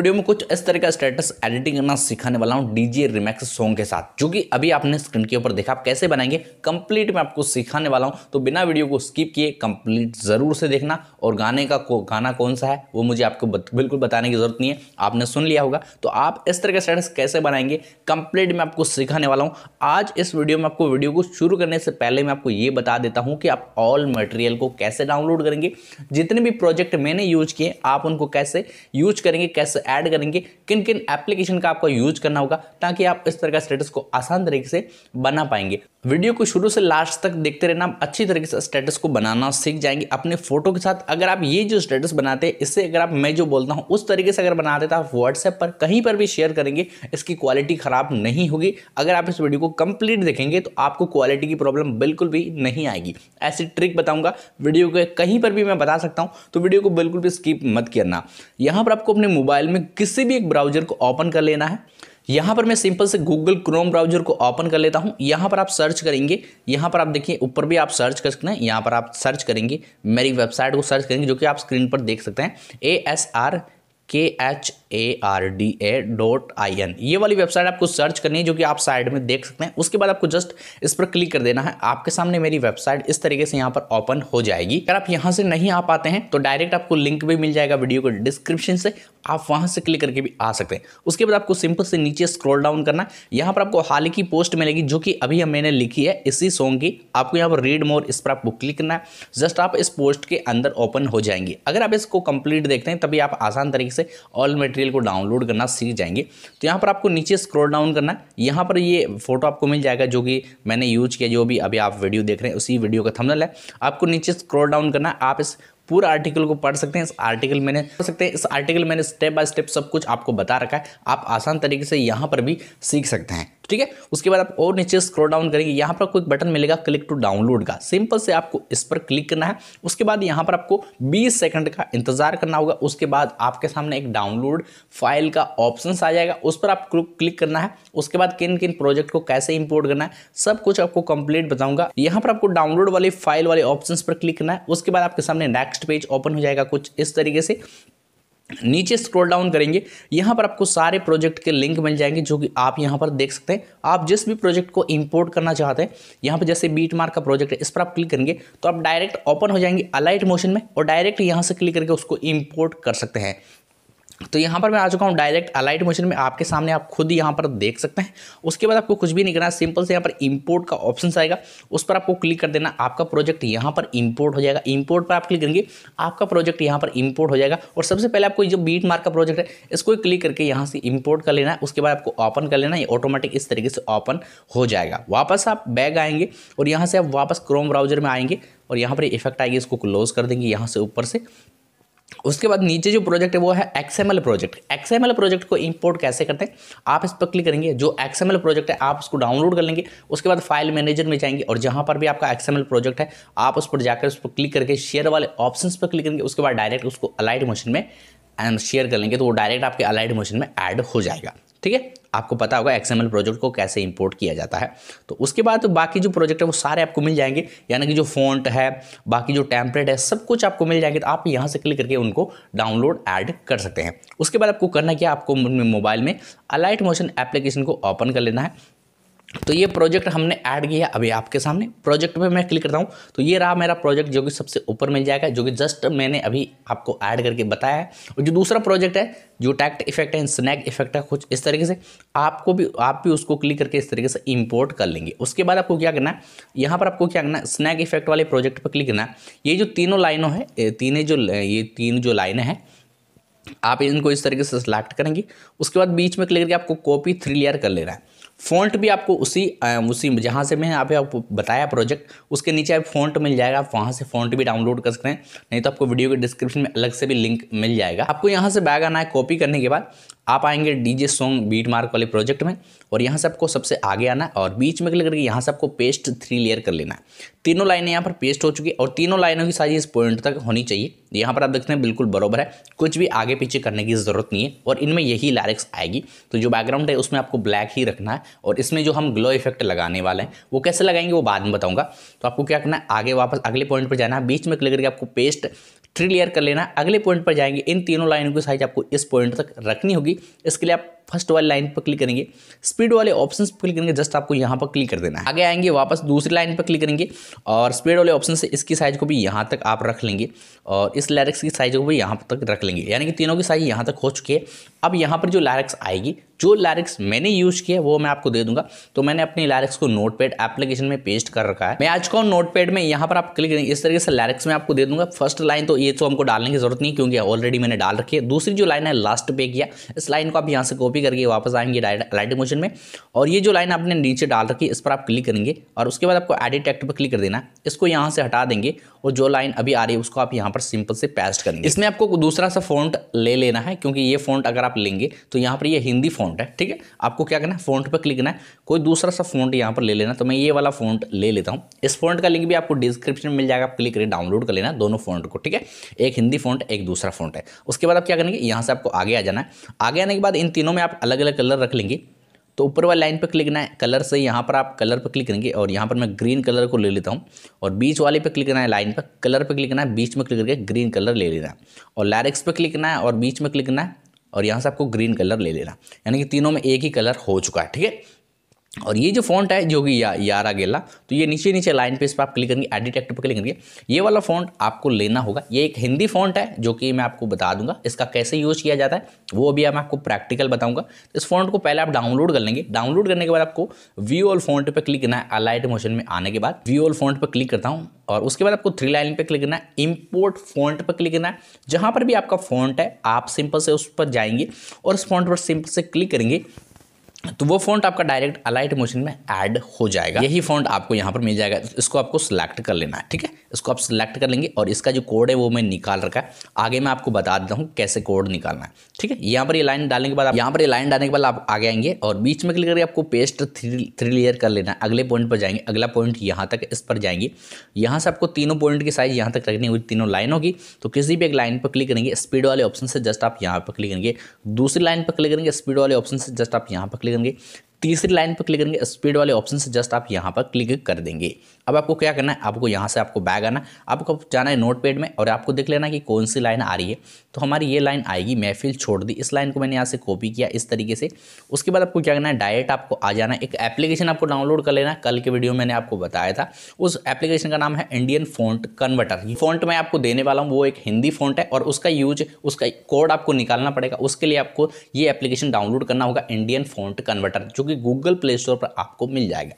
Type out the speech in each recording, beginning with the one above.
video में कुछ इस तरह का स्टेटस एडिटिंग करना सिखाने वाला हूँ डीजे रिमैक्स सॉन्ग के साथ जो कि अभी आपने स्क्रीन के ऊपर देखा आप कैसे बनाएंगे कंप्लीट मैं आपको सिखाने वाला हूँ तो बिना वीडियो को स्किप किए कंप्लीट ज़रूर से देखना और गाने का को, गाना कौन सा है वो मुझे आपको बत, बिल्कुल बताने की ज़रूरत नहीं है आपने सुन लिया होगा तो आप इस तरह का स्टेटस कैसे बनाएंगे कंप्लीट मैं आपको सिखाने वाला हूँ आज इस वीडियो में आपको वीडियो को शुरू करने से पहले मैं आपको ये बता देता हूँ कि आप ऑल मटेरियल को कैसे डाउनलोड करेंगे जितने भी प्रोजेक्ट मैंने यूज किए आप उनको कैसे यूज करेंगे कैसे ऐड करेंगे किन किन एप्लीकेशन का आपको यूज करना होगा ताकि आप इस तरह का स्टेटस को आसान तरीके से बना पाएंगे वीडियो को शुरू से लास्ट तक देखते रहना आप अच्छी तरीके से स्टेटस को बनाना सीख जाएंगे अपने फोटो के साथ अगर आप ये जो स्टेटस बनाते हैं इससे अगर आप मैं जो बोलता हूँ उस तरीके से अगर बनाते तो आप व्हाट्सएप पर कहीं पर भी शेयर करेंगे इसकी क्वालिटी खराब नहीं होगी अगर आप इस वीडियो को कंप्लीट देखेंगे तो आपको क्वालिटी की प्रॉब्लम बिल्कुल भी नहीं आएगी ऐसी ट्रिक बताऊंगा वीडियो के कहीं पर भी मैं बता सकता हूँ तो वीडियो को बिल्कुल भी स्किप मत करना यहाँ पर आपको अपने मोबाइल में में किसी भी एक ब्राउजर को ओपन कर लेना है यहाँ पर मैं सिंपल से गूगल क्रोम ब्राउजर को ओपन कर लेता हूँ यहाँ पर आप सर्च करेंगे यहाँ पर आप देखिए ऊपर भी आप सर्च कर सकते हैं यहाँ पर आप सर्च करेंगे मेरी वेबसाइट को सर्च करेंगे जो कि आप स्क्रीन पर देख सकते हैं A S R K H A R D A dot I N ये वाली वेबसाइट आपको सर्च करनी है जो कि आप साइड में देख सकते हैं उसके बाद आपको जस्ट इस पर क्लिक कर देना है आपके सामने मेरी वेबसाइट इस तरीके से यहाँ पर ओपन हो जाएगी अगर आप यहाँ से नहीं आ पाते हैं तो डायरेक्ट आपको लिंक भी मिल जाएगा वीडियो के डिस्क्रिप्शन से आप वहाँ से क्लिक करके भी आ सकते हैं उसके बाद आपको सिंपल से नीचे स्क्रॉल डाउन करना यहाँ पर आपको हाल की पोस्ट मिलेगी जो कि अभी मैंने लिखी है इसी सॉन्ग की आपको यहाँ पर रीड मोर इस पर आपको क्लिक करना है जस्ट आप इस पोस्ट के अंदर ओपन हो जाएंगे अगर आप इसको कंप्लीट देखते हैं तभी आप आसान तरीके से ऑल मटेरियल को डाउनलोड करना सीख जाएंगे तो यहाँ पर आपको नीचे स्क्रोल डाउन करना यहाँ पर ये फोटो आपको मिल जाएगा जो कि मैंने यूज किया जो भी अभी आप वीडियो देख रहे हैं उसी वीडियो का थमनल है आपको नीचे स्क्रोल डाउन करना आप इस पूरा आर्टिकल को पढ़ सकते हैं इस आर्टिकल मैंने पढ़ सकते हैं इस आर्टिकल मैंने स्टेप बाय स्टेप सब कुछ आपको बता रखा है आप आसान तरीके से यहाँ पर भी सीख सकते हैं ठीक है उसके बाद आप और नीचे स्क्रोल डाउन करेंगे यहाँ पर आपको एक बटन मिलेगा क्लिक टू डाउनलोड का सिंपल से आपको इस पर क्लिक करना है उसके बाद यहाँ पर आपको 20 सेकंड का इंतजार करना होगा उसके बाद आपके सामने एक डाउनलोड फाइल का ऑप्शन आ जाएगा उस पर आप क्लिक करना है उसके बाद किन किन प्रोजेक्ट को कैसे इंपोर्ट करना है सब कुछ आपको कंप्लीट बताऊंगा यहाँ पर आपको डाउनलोड वाली फाइल वाले ऑप्शन पर क्लिक करना है उसके बाद आपके सामने नेक्स्ट पेज ओपन हो जाएगा कुछ इस तरीके से नीचे स्क्रॉल डाउन करेंगे यहाँ पर आपको सारे प्रोजेक्ट के लिंक मिल जाएंगे जो कि आप यहाँ पर देख सकते हैं आप जिस भी प्रोजेक्ट को इंपोर्ट करना चाहते हैं यहाँ पर जैसे बीट मार्क का प्रोजेक्ट है इस पर आप क्लिक करेंगे तो आप डायरेक्ट ओपन हो जाएंगे अलाइट मोशन में और डायरेक्ट यहाँ से क्लिक करके उसको इम्पोर्ट कर सकते हैं तो यहाँ पर मैं आ चुका हूँ डायरेक्ट अलाइट मोशन में आपके सामने आप खुद यहाँ पर देख सकते हैं उसके बाद आपको कुछ भी नहीं करना सिंपल से यहाँ पर इंपोर्ट का ऑप्शन आएगा उस पर आपको क्लिक कर देना आपका प्रोजेक्ट यहाँ पर इंपोर्ट हो जाएगा इंपोर्ट पर आप क्लिक करेंगे आपका प्रोजेक्ट यहाँ पर इंपोर्ट हो जाएगा और सबसे पहले आपको जो बीट मार्क का प्रोजेक्ट है इसको क्लिक करके यहाँ से इम्पोर्ट कर लेना है उसके बाद आपको ओपन कर लेना है ऑटोमेटिक इस तरीके से ओपन हो जाएगा वापस आप बैग आएंगे और यहाँ से आप वापस क्रोम ब्राउजर में आएंगे और यहाँ पर इफेक्ट आएगी इसको क्लोज कर देंगे यहाँ से ऊपर से उसके बाद नीचे जो प्रोजेक्ट है वो है एक्सएमएल प्रोजेक्ट एक्सएमएल प्रोजेक्ट को इंपोर्ट कैसे करते हैं आप इस पर क्लिक करेंगे जो एक्सएमएल प्रोजेक्ट है आप उसको डाउनलोड कर लेंगे उसके बाद फाइल मैनेजर में जाएंगे और जहां पर भी आपका एक्सएमएल प्रोजेक्ट है आप उस पर जाकर उस पर क्लिक करके शेयर वाले ऑप्शन पर क्लिक करेंगे उसके बाद डायरेक्ट उसको अलाइड मोशन में शेयर um, कर लेंगे तो वो डायरेक्ट आपके अलाइड मोशन में ऐड हो जाएगा ठीक है आपको पता होगा एक्सएमएल प्रोजेक्ट को कैसे इंपोर्ट किया जाता है तो उसके बाद बाकी जो प्रोजेक्ट है वो सारे आपको मिल जाएंगे यानी कि जो फॉन्ट है बाकी जो टैंपलेट है सब कुछ आपको मिल जाएंगे तो आप यहाँ से क्लिक करके उनको डाउनलोड ऐड कर सकते हैं उसके बाद आपको करना क्या आपको मोबाइल में अलाइट मोशन एप्लीकेशन को ओपन कर लेना है तो ये प्रोजेक्ट हमने ऐड किया अभी आपके सामने प्रोजेक्ट पे मैं क्लिक करता हूँ तो ये रहा मेरा प्रोजेक्ट जो कि सबसे ऊपर मिल जाएगा जो कि जस्ट मैंने अभी आपको ऐड करके बताया है और जो दूसरा प्रोजेक्ट है जो टैक्ट इफेक्ट है स्नैक इफेक्ट है कुछ इस तरीके से आपको भी आप भी उसको क्लिक करके इस तरीके से इम्पोर्ट कर लेंगे उसके बाद आपको क्या करना है यहाँ पर आपको क्या करना है स्नैक इफेक्ट वाले प्रोजेक्ट पर क्लिक करना है ये जो तीनों लाइनों है तीने जो ये तीन जो लाइने हैं आप इनको इस तरीके से सिलेक्ट करेंगे उसके बाद बीच में क्लिक करके आपको कॉपी थ्री लेयर कर लेना है फ़ॉन्ट भी आपको उसी उसी जहाँ से मैं आप आपको बताया प्रोजेक्ट उसके नीचे आप फ़ॉन्ट मिल जाएगा आप वहाँ से फ़ॉन्ट भी डाउनलोड कर सकते हैं नहीं तो आपको वीडियो के डिस्क्रिप्शन में अलग से भी लिंक मिल जाएगा आपको यहाँ से बैग आना है कॉपी करने के बाद आप आएंगे डीजे सॉन्ग बीट मार्क वाले प्रोजेक्ट में और यहाँ से आपको सबसे आगे आना है और बीच में क्लिक करके यहाँ से आपको पेस्ट थ्री लेयर कर लेना है तीनों लाइनें यहाँ पर पेस्ट हो चुकी है और तीनों लाइनों की साइज इस पॉइंट तक होनी चाहिए यहाँ पर आप देखते हैं बिल्कुल बराबर है कुछ भी आगे पीछे करने की ज़रूरत नहीं है और इनमें यही लैरिक्स आएगी तो जो बैकग्राउंड है उसमें आपको ब्लैक ही रखना है और इसमें जो हम ग्लो इफेक्ट लगाने वाले हैं वो कैसे लगाएंगे वो बाद में बताऊँगा तो आपको क्या करना है आगे वापस अगले पॉइंट पर जाना है बीच में क्लिक करके आपको पेस्ट ट्री लेयर कर लेना अगले पॉइंट पर जाएंगे इन तीनों लाइनों की साइज आपको इस पॉइंट तक रखनी होगी इसके लिए आप फर्स्ट वाली लाइन पर क्लिक करेंगे स्पीड वाले ऑप्शन पर क्लिक करेंगे जस्ट आपको यहाँ पर क्लिक कर देना है आगे आएंगे वापस दूसरी लाइन पर क्लिक करेंगे और स्पीड वाले ऑप्शन से इसकी साइज को भी यहाँ तक आप रख लेंगे और इस लैरिक्स की साइज को भी यहाँ तक रख लेंगे यानी कि तीनों की साइज यहाँ तक हो चुकी है अब यहाँ पर जो लैरिक्स आएगी जो लैरिक्स मैंने यूज़ किया वो मैं आपको दे दूंगा तो मैंने अपनी लैरिक्स को नोट पैड एप्लीकेशन में पेस्ट कर रखा है मैं आज कौन नोट पैड में यहाँ पर आप क्लिक करेंगे इस तरीके से लैरिक्स में आपको दे दूंगा फर्स्ट लाइन तो ये तो हमको डालने की जरूरत नहीं क्योंकि ऑलरेडी मैंने डाल रखी है दूसरी जो लाइन है लास्ट पे किया इस लाइन को आप यहाँ से कॉपी कॉपी करके वापस आएंगे लाइट मोशन में और ये जो लाइन आपने नीचे डाल रखी है इस पर आप क्लिक करेंगे और उसके बाद आपको एडिट एक्ट पर क्लिक कर देना इसको यहाँ से हटा देंगे और जो लाइन अभी आ रही है उसको आप यहाँ पर सिंपल से पेस्ट करेंगे इसमें आपको दूसरा सा फोन ले लेना है क्योंकि ये फोन अगर आप लेंगे तो यहाँ पर यह हिंदी फोन है ठीक है आपको क्या करना है फोन पर क्लिक करना है कोई दूसरा सा फोन यहाँ पर ले लेना तो मैं ये वाला फोन ले लेता हूँ इस फोन का लिंक भी आपको डिस्क्रिप्शन में मिल जाएगा आप क्लिक करिए डाउनलोड कर लेना दोनों फोन को ठीक है एक हिंदी फोन एक दूसरा फोन है उसके बाद आप क्या करेंगे यहाँ से आपको आगे आ जाना है आगे आने के बाद इन तीनों में आप अलग अलग कलर रख लेंगे तो ऊपर वाली लाइन पर क्लिक करना है कलर से यहाँ पर आप कलर पर क्लिक करेंगे और यहाँ पर मैं ग्रीन कलर को ले लेता हूँ और बीच वाले पे क्लिक करना है लाइन पर कलर पर क्लिक करना है बीच में क्लिक करके ग्रीन कलर ले लेना और लैरिक्स पर क्लिक करना है और बीच में क्लिक करना है और यहाँ से आपको ग्रीन कलर ले लेना यानी कि तीनों में एक ही कलर हो चुका है ठीक है और ये जो फॉन्ट है जो कि या यारा गेला तो ये नीचे नीचे लाइन पे इस पर आप क्लिक करेंगे एडिट एक्ट पर क्लिक करेंगे ये वाला फॉन्ट आपको लेना होगा ये एक हिंदी फॉन्ट है जो कि मैं आपको बता दूंगा इसका कैसे यूज़ किया जाता है वो अभी मैं आपको प्रैक्टिकल बताऊंगा तो इस फॉन्ट को पहले आप डाउनलोड कर लेंगे डाउनलोड करने के बाद आपको व्यू ऑल फॉन्ट पर क्लिक करना है अलाइट मोशन में आने के बाद व्यू ऑल फॉन्ट पर क्लिक करता हूँ और उसके बाद आपको थ्री लाइन पर क्लिक करना है इम्पोर्ट फॉन्ट पर क्लिक करना है जहाँ पर भी आपका फॉन्ट है आप सिंपल से उस पर जाएंगे और उस फॉन्ट पर सिंपल से क्लिक करेंगे तो वो फॉन्ट आपका डायरेक्ट अलाइट मोशन में ऐड हो जाएगा यही फॉन्ट आपको यहाँ पर मिल जाएगा इसको आपको सिलेक्ट कर लेना है ठीक है इसको आप सिलेक्ट कर लेंगे और इसका जो कोड है वो मैं निकाल रखा है आगे मैं आपको बता देता हूँ कैसे कोड निकालना है ठीक है यहाँ पर ये लाइन डालने के बाद यहाँ पर ये लाइन डालने के बाद आप आगे आएंगे और बीच में क्लिक करके आपको पेस्ट थ्री थ्री लेयर कर लेना है अगले पॉइंट पर जाएंगे अगला पॉइंट यहाँ तक इस पर जाएंगे यहाँ से आपको तीनों पॉइंट की साइज यहाँ तक रखनी हुई तीनों लाइनों की तो किसी भी एक लाइन पर क्लिक करेंगे स्पीड वाले ऑप्शन से जस्ट आप यहाँ पर क्लिक करेंगे दूसरी लाइन पर क्लिक करेंगे स्पीड वाले ऑप्शन से जस्ट आप यहाँ पर क्लिक क्लिक करेंगे तीसरी लाइन पर क्लिक करेंगे स्पीड वाले ऑप्शन से जस्ट आप यहाँ पर क्लिक कर देंगे अब आपको क्या करना है आपको यहाँ से आपको बैग आना आपको जाना है नोट में और आपको देख लेना कि कौन सी लाइन आ रही है तो हमारी ये लाइन आएगी महफिल छोड़ दी इस लाइन को मैंने यहाँ से कॉपी किया इस तरीके से उसके बाद आपको क्या करना है डायरेक्ट आपको आ जाना एक एप्लीकेशन आपको डाउनलोड कर लेना कल के वीडियो मैंने आपको बताया था उस एप्लीकेशन का नाम है इंडियन फोन्ट कन्वर्टर फोन्ट मैं आपको देने वाला हूँ वो एक हिंदी फोन्ट है और उसका यूज उसका कोड आपको निकालना पड़ेगा उसके लिए आपको ये एप्लीकेशन डाउनलोड करना होगा इंडियन फोन्ट कन्वर्टर जो कि गूगल प्ले स्टोर पर आपको मिल जाएगा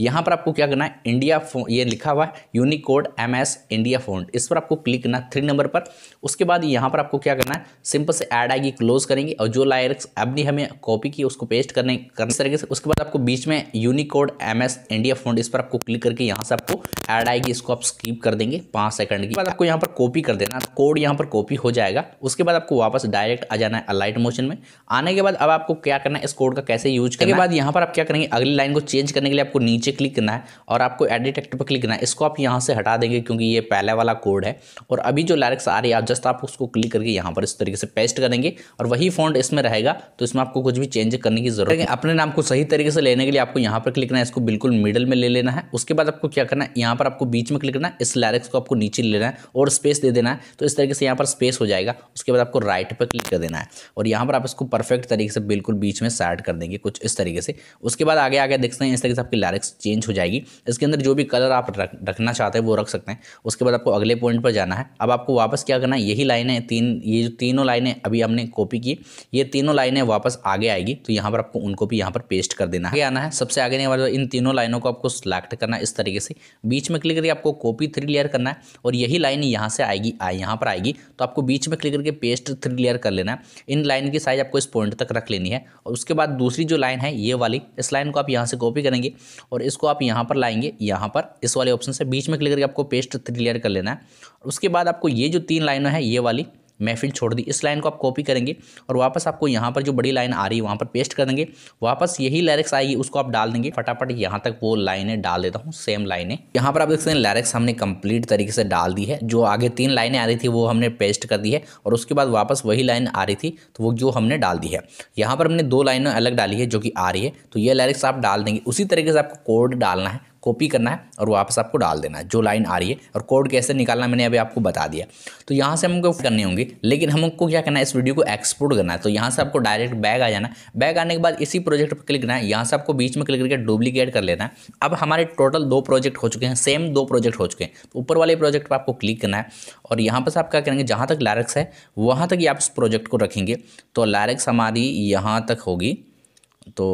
यहाँ पर आपको क्या करना है इंडिया फोन ये लिखा हुआ है Unicode M S India font इस पर आपको क्लिक करना थ्री नंबर पर उसके बाद यहाँ पर आपको क्या करना है सिंपल से ऐड आएगी क्लोज करेंगे और जो लाइरिक्स अपनी हमें कॉपी की उसको पेस्ट करने करने तरीके से उसके बाद आपको बीच में Unicode M S India font इस पर आपको क्लिक करके यहाँ से आपको ऐड आएगी इसको आप स्कीप कर देंगे पाँच सेकंड के बाद आपको यहाँ पर कॉपी कर देना कोड यहाँ पर कॉपी हो जाएगा उसके बाद आपको वापस डायरेक्ट आ जाना है अलाइट मोशन में आने के बाद अब आपको क्या करना है इस कोड का कैसे यूज करने के बाद यहाँ पर आप क्या करेंगे अगली लाइन को चेंज करने के लिए आपको नीचे क्लिक करना है और आपको एडिट टेक्स्ट पर क्लिक करना है इसको आप यहाँ से हटा देंगे क्योंकि ये पहले वाला कोड है और अभी जो लैरिक्स आ रही है आप जस्ट आप उसको क्लिक करके यहाँ पर इस तरीके से पेस्ट करेंगे और वही फॉन्ट इसमें रहेगा तो इसमें आपको कुछ भी चेंज करने की जरूरत है अपने नाम को सही तरीके से लेने के लिए आपको यहाँ पर क्लिक करना है इसको बिल्कुल मिडल में ले लेना है उसके बाद आपको क्या करना है यहाँ पर आपको बीच में क्लिक करना है इस लैरिक्स को आपको नीचे लेना है और स्पेस दे देना है तो इस तरीके से यहाँ पर स्पेस हो जाएगा उसके बाद आपको राइट पर क्लिक कर देना है और यहाँ पर आप इसको परफेक्ट तरीके से बिल्कुल बीच में सैड कर देंगे कुछ इस तरीके से उसके बाद आगे आगे देखते हैं इस तरीके से आपकी लैरिक्स चेंज हो जाएगी इसके अंदर जो भी कलर आप रख रखना चाहते हैं वो रख सकते हैं उसके बाद आपको अगले पॉइंट पर जाना है अब आपको वापस क्या करना है यही लाइनें तीन ये जो तीनों लाइनें अभी हमने कॉपी की ये तीनों लाइनें वापस आगे आएगी तो यहाँ पर आपको उनको भी यहाँ पर पेस्ट कर देना है आना है सबसे आगे नहीं वाला इन तीनों लाइनों को आपको सिलेक्ट करना है इस तरीके से बीच में क्लिक करके आपको कॉपी थ्री लेयर करना है और यही लाइन यहाँ से आएगी यहाँ पर आएगी तो आपको बीच में क्लिक करके पेस्ट थ्री लेयर कर लेना है इन लाइन की साइज आपको इस पॉइंट तक रख लेनी है और उसके बाद दूसरी जो लाइन है ये वाली इस लाइन को आप यहाँ से कॉपी करेंगे और इसको आप यहाँ पर लाएंगे यहाँ पर इस वाले ऑप्शन से बीच में क्लिक करके आपको पेस्ट थ्री लेयर कर लेना है उसके बाद आपको ये जो तीन लाइनें हैं ये वाली महफिल छोड़ दी इस लाइन को आप कॉपी करेंगे और वापस आपको यहाँ पर जो बड़ी लाइन आ रही है वहाँ पर पेस्ट कर देंगे वापस यही लैरिक्स आएगी उसको आप डाल देंगे फटाफट यहाँ तक वो लाइनें डाल देता हूँ सेम लाइनें यहाँ पर आप देख सकते हैं लैरिक्स हमने कंप्लीट तरीके से डाल दी है जो आगे तीन लाइनें आ रही थी वो हमने पेस्ट कर दी है और उसके बाद वापस वही लाइन आ रही थी तो वो जो हमने डाल दी है यहाँ पर हमने दो लाइनें अलग डाली है जो कि आ रही है तो ये लैरिक्स आप डाल देंगे उसी तरीके से आपको कोड डालना है कॉपी करना है और वापस आपको डाल देना है जो लाइन आ रही है और कोड कैसे निकालना मैंने अभी आपको बता दिया तो यहाँ से हमको करने होंगे लेकिन हमको क्या करना है इस वीडियो को एक्सपोर्ट करना है तो यहाँ से आपको डायरेक्ट बैग आ जाना है बैग आने के बाद इसी प्रोजेक्ट पर क्लिक करना है यहाँ से आपको बीच में क्लिक करके डुप्लीकेट कर लेना है अब हमारे टोटल दो प्रोजेक्ट हो चुके हैं सेम दो प्रोजेक्ट हो चुके हैं तो ऊपर वाले प्रोजेक्ट पर आपको क्लिक करना है और यहाँ पर आप क्या करेंगे जहाँ तक लारक्स है वहाँ तक ही आप इस प्रोजेक्ट को रखेंगे तो लारक्स हमारी यहाँ तक होगी तो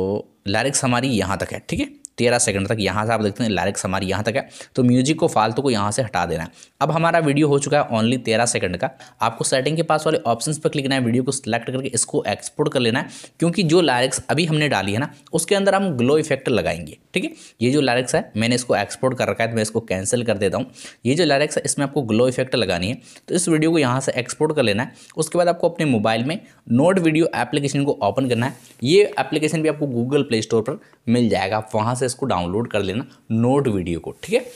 लैरिक्स हमारी यहाँ तक है ठीक है तेरह सेकंड तक यहाँ से आप देखते हैं लायरिक्स हमारी यहाँ तक है तो म्यूजिक को फालतू को यहाँ से हटा देना है अब हमारा वीडियो हो चुका है ओनली तेरह सेकंड का आपको सेटिंग के पास वाले ऑप्शन पर क्लिक करना है वीडियो को सिलेक्ट करके इसको एक्सपोर्ट कर लेना है क्योंकि जो लायरिक्स अभी हमने डाली है ना उसके अंदर हम ग्लो इफेक्ट लगाएंगे ठीक है ये जो लायरिक्स है मैंने इसको एक्सपोर्ट कर रखा है तो मैं इसको कैंसिल कर देता हूँ ये जो लायरिक्स है इसमें आपको ग्लो इफेक्ट लगानी है तो इस वीडियो को यहाँ से एक्सपोर्ट कर लेना है उसके बाद आपको अपने मोबाइल में नोट वीडियो एप्लीकेशन को ओपन करना है ये एप्लीकेशन भी आपको गूगल प्ले स्टोर पर मिल जाएगा आप वहाँ से इसको डाउनलोड कर लेना नोट वीडियो को ठीक है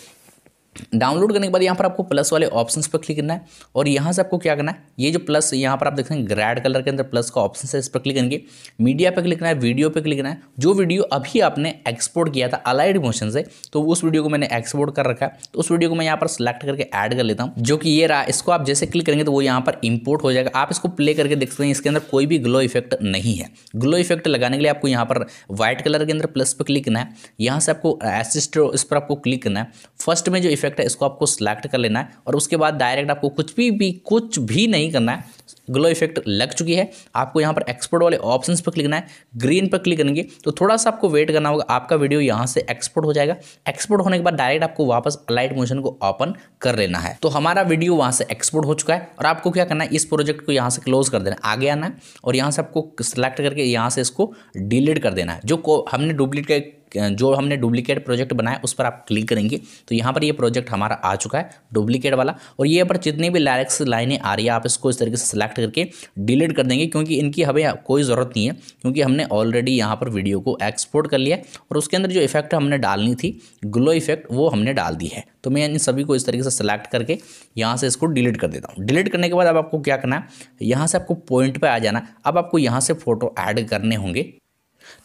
डाउनलोड करने के बाद यहाँ पर आपको प्लस वाले ऑप्शन पर क्लिक करना है और यहाँ से आपको क्या करना है ये जो प्लस यहाँ पर आप देख रहे हैं ग्रेड कलर के अंदर प्लस का ऑप्शन है इस पर क्लिक करेंगे मीडिया पर क्लिक करना है वीडियो पर क्लिक करना है जो वीडियो अभी आपने एक्सपोर्ट किया था अलाइड मोशन से तो उस वीडियो को मैंने एक्सपोर्ट कर रखा है तो उस वीडियो को मैं यहाँ पर सिलेक्ट करके ऐड कर लेता हूँ जो कि ये रहा इसको आप जैसे क्लिक करेंगे तो वो यहाँ पर इम्पोर्ट हो जाएगा आप इसको प्ले करके देख सकते हैं इसके अंदर कोई भी ग्लो इफेक्ट नहीं है ग्लो इफेक्ट लगाने के लिए आपको यहाँ पर व्हाइट कलर के अंदर प्लस पर क्लिक करना है यहाँ से आपको एसिस्ट इस पर आपको क्लिक करना है फर्स्ट में जो इफेक्ट इफेक्ट है इसको आपको सिलेक्ट कर लेना है और उसके बाद डायरेक्ट आपको कुछ भी भी कुछ भी नहीं करना है ग्लो इफेक्ट लग चुकी है आपको यहाँ पर एक्सपोर्ट वाले ऑप्शंस पर क्लिक करना है ग्रीन पर क्लिक करेंगे तो थोड़ा सा आपको वेट करना होगा आपका वीडियो यहाँ से एक्सपोर्ट हो जाएगा एक्सपोर्ट होने के बाद डायरेक्ट आपको वापस अलाइट मोशन को ओपन कर लेना है तो हमारा वीडियो वहाँ से एक्सपोर्ट हो चुका है और आपको क्या करना है इस प्रोजेक्ट को यहाँ से क्लोज कर देना आगे आना है और यहाँ से आपको सिलेक्ट करके यहाँ से इसको डिलीट कर देना है जो हमने डुप्लीकेट जो हमने डुप्लीकेट प्रोजेक्ट बनाया उस पर आप क्लिक करेंगे तो यहाँ पर ये प्रोजेक्ट हमारा आ चुका है डुप्लीकेट वाला और ये पर जितनी भी लैरिक्स लाइनें आ रही है आप इसको इस तरीके से सिलेक्ट करके डिलीट कर देंगे क्योंकि इनकी हमें कोई ज़रूरत नहीं है क्योंकि हमने ऑलरेडी यहाँ पर वीडियो को एक्सपोर्ट कर लिया और उसके अंदर जो इफेक्ट हमने डालनी थी ग्लो इफेक्ट वो हमने डाल दी है तो मैं इन सभी को इस तरीके से सिलेक्ट करके यहाँ से इसको डिलीट कर देता हूँ डिलीट करने के बाद अब आपको क्या करना है यहाँ से आपको पॉइंट पर आ जाना अब आपको यहाँ से फ़ोटो ऐड करने होंगे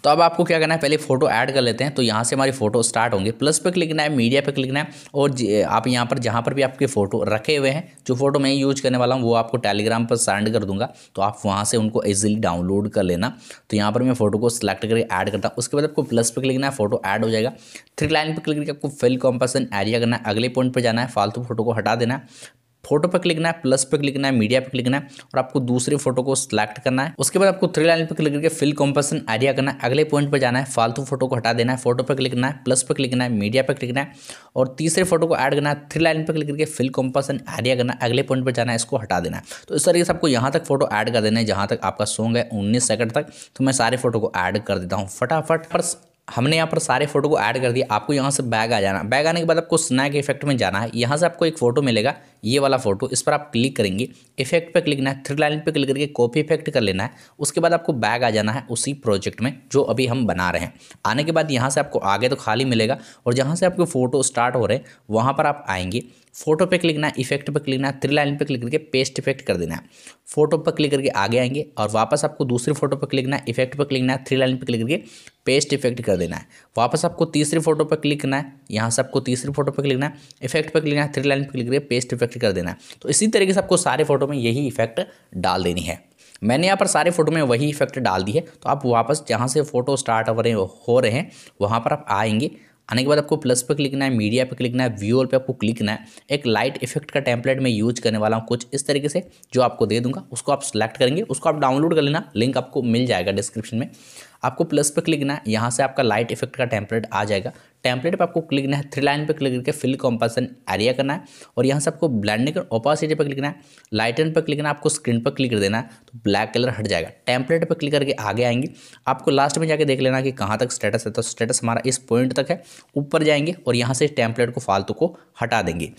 तो अब आपको क्या करना है पहले फोटो ऐड कर लेते हैं तो यहाँ से हमारी फोटो स्टार्ट होंगे प्लस पे क्लिक करना है मीडिया पे क्लिक करना है और आप यहाँ पर जहाँ पर भी आपके फ़ोटो रखे हुए हैं जो फोटो मैं यूज करने वाला हूँ वो आपको टेलीग्राम पर सेंड कर दूंगा तो आप वहाँ से उनको ईजिली डाउनलोड कर लेना तो यहाँ पर मैं फोटो को सिलेक्ट करके ऐड करता हूँ उसके बाद आपको प्लस पे क्लिक करना है फोटो ऐड हो जाएगा थ्री लाइन पर क्लिक करके आपको फिल कॉम्पसन एरिया करना है अगले पॉइंट पर जाना है फालतू फोटो को हटा देना है फोटो पर क्लिक करना है प्लस पर क्लिक करना है मीडिया पर क्लिक करना है और आपको दूसरे फोटो को सिलेक्ट करना है उसके बाद आपको थ्री लाइन पर क्लिक करके फिल कॉम्पेशन एरिया करना है अगले पॉइंट पर जाना है फालतू फोटो को हटा देना है फोटो पर क्लिक करना है प्लस पर क्लिक करना है मीडिया पर क्लिक करना है और तीसरे फोटो को ऐड करना है थ्री लाइन पर क्लिक करके फिल कॉम्पेशन एरिया करना है अगले पॉइंट पर जाना है इसको हटा देना है तो इस तरीके से आपको यहाँ तक फोटो ऐड कर देना है जहाँ तक आपका सॉन्ग है उन्नीस सेकंड तक तो मैं सारे फोटो को ऐड कर देता हूँ फटाफट पर हमने यहाँ पर सारे फोटो को ऐड कर दिया आपको यहाँ से बैग आ जाना बैग आने के बाद आपको स्नैक इफेक्ट में जाना है यहाँ से आपको एक फोटो मिलेगा ये वाला फोटो इस पर आप क्लिक करेंगे इफेक्ट पे क्लिक करना है थ्री लाइन पे क्लिक करके कॉपी इफेक्ट कर लेना है उसके बाद आपको बैग आ जाना है उसी प्रोजेक्ट में जो अभी हम बना रहे हैं आने के बाद यहाँ से आपको आगे तो खाली मिलेगा और जहाँ से आपके फ़ोटो स्टार्ट हो रहे हैं वहाँ पर आप आएंगे फोटो पे क्लिक है इफेक्ट पे क्लिक है थ्री लाइन पे क्लिक करके पेस्ट इफेक्ट कर देना है फोटो पर क्लिक करके आगे आएंगे और वापस आपको दूसरी फोटो पर क्लिक इफेक्ट पर क्लिक है थ्री लाइन पे क्लिक करके पेस्ट इफेक्ट कर देना है वापस आपको तीसरी फोटो पर क्लिक करना है यहाँ से आपको तीसरी फोटो पर क्लिक इफेक्ट पर क्लिक है थ्री लाइन पर क्लिक करके पेस्ट इफेक्ट सेलेक्ट कर देना है तो इसी तरीके से आपको सारे फोटो में यही इफेक्ट डाल देनी है मैंने यहाँ पर सारे फ़ोटो में वही इफेक्ट डाल दी है तो आप वापस जहाँ से फ़ोटो स्टार्ट हो रहे हो रहे हैं वहाँ पर आप आएंगे आने के बाद आपको प्लस पे क्लिक है मीडिया पे क्लिक है व्यूअर पे आपको क्लिक है एक लाइट इफेक्ट का टेम्पलेट मैं यूज करने वाला हूँ कुछ इस तरीके से जो आपको दे दूंगा उसको आप सेलेक्ट करेंगे उसको आप डाउनलोड कर लेना लिंक आपको मिल जाएगा डिस्क्रिप्शन में आपको प्लस पे क्लिक करना है यहाँ से आपका लाइट इफेक्ट का टेम्पलेट आ जाएगा टेम्पलेट पर आपको क्लिक करना है थ्री लाइन पे क्लिक करके फिल कॉम्पासन एरिया करना है और यहाँ से आपको ब्लैंडिंग और ओपासिटी पर क्लिक करना है लाइटन पर क्लिक करना है आपको स्क्रीन पर क्लिक कर देना है तो ब्लैक कलर हट जाएगा टेम्पलेट पर क्लिक करके आगे आएंगे आपको लास्ट में जाके देख लेना कि कहाँ तक स्टेटस है तो स्टेटस हमारा इस पॉइंट तक है ऊपर जाएंगे और यहाँ से टेम्पलेट को फालतू को हटा देंगे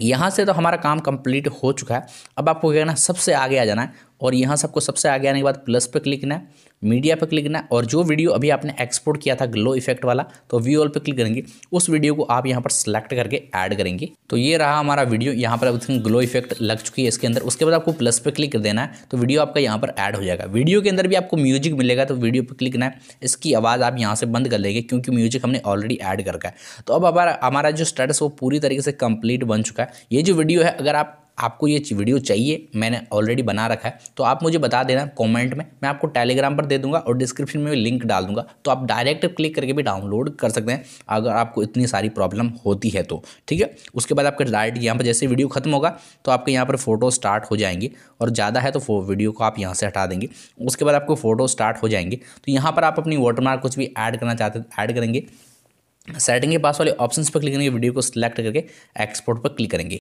यहाँ से तो हमारा काम कंप्लीट हो चुका है अब आपको क्या करना सबसे आगे आ जाना है और यहाँ से आपको सबसे आगे आने के बाद प्लस पर क्लिक करना है मीडिया पर क्लिक करना है और जो वीडियो अभी आपने एक्सपोर्ट किया था ग्लो इफेक्ट वाला तो व्यू ऑल पर क्लिक करेंगे उस वीडियो को आप यहाँ पर सिलेक्ट करके ऐड करेंगे तो ये रहा हमारा वीडियो यहाँ पर अब ग्लो इफेक्ट लग चुकी है इसके अंदर उसके बाद आपको प्लस पर क्लिक कर देना है तो वीडियो आपका यहाँ पर ऐड हो जाएगा वीडियो के अंदर भी आपको म्यूजिक मिलेगा तो वीडियो पर क्लिक करना है इसकी आवाज़ आप यहाँ से बंद कर लेंगे क्योंकि म्यूजिक हमने ऑलरेडी ऐड कर रखा है तो अब हमारा हमारा जो स्टेटस वो पूरी तरीके से कंप्लीट बन चुका है ये जो वीडियो है अगर आप आपको ये वीडियो चाहिए मैंने ऑलरेडी बना रखा है तो आप मुझे बता देना कमेंट में मैं आपको टेलीग्राम पर दे दूंगा और डिस्क्रिप्शन में भी लिंक डाल दूंगा तो आप डायरेक्ट क्लिक करके भी डाउनलोड कर सकते हैं अगर आपको इतनी सारी प्रॉब्लम होती है तो ठीक है उसके बाद आपका डायरेक्ट यहाँ पर जैसे वीडियो खत्म होगा तो आपके यहाँ पर फोटो स्टार्ट हो जाएंगे और ज़्यादा है तो वीडियो को आप यहाँ से हटा देंगे उसके बाद आपको फोटो स्टार्ट हो जाएंगे तो यहाँ पर आप अपनी वाटरमार्क कुछ भी ऐड करना चाहते हैं ऐड करेंगे सेटिंग के पास वाले ऑप्शंस पर क्लिक करेंगे वीडियो को सिलेक्ट करके एक्सपोर्ट पर क्लिक करेंगे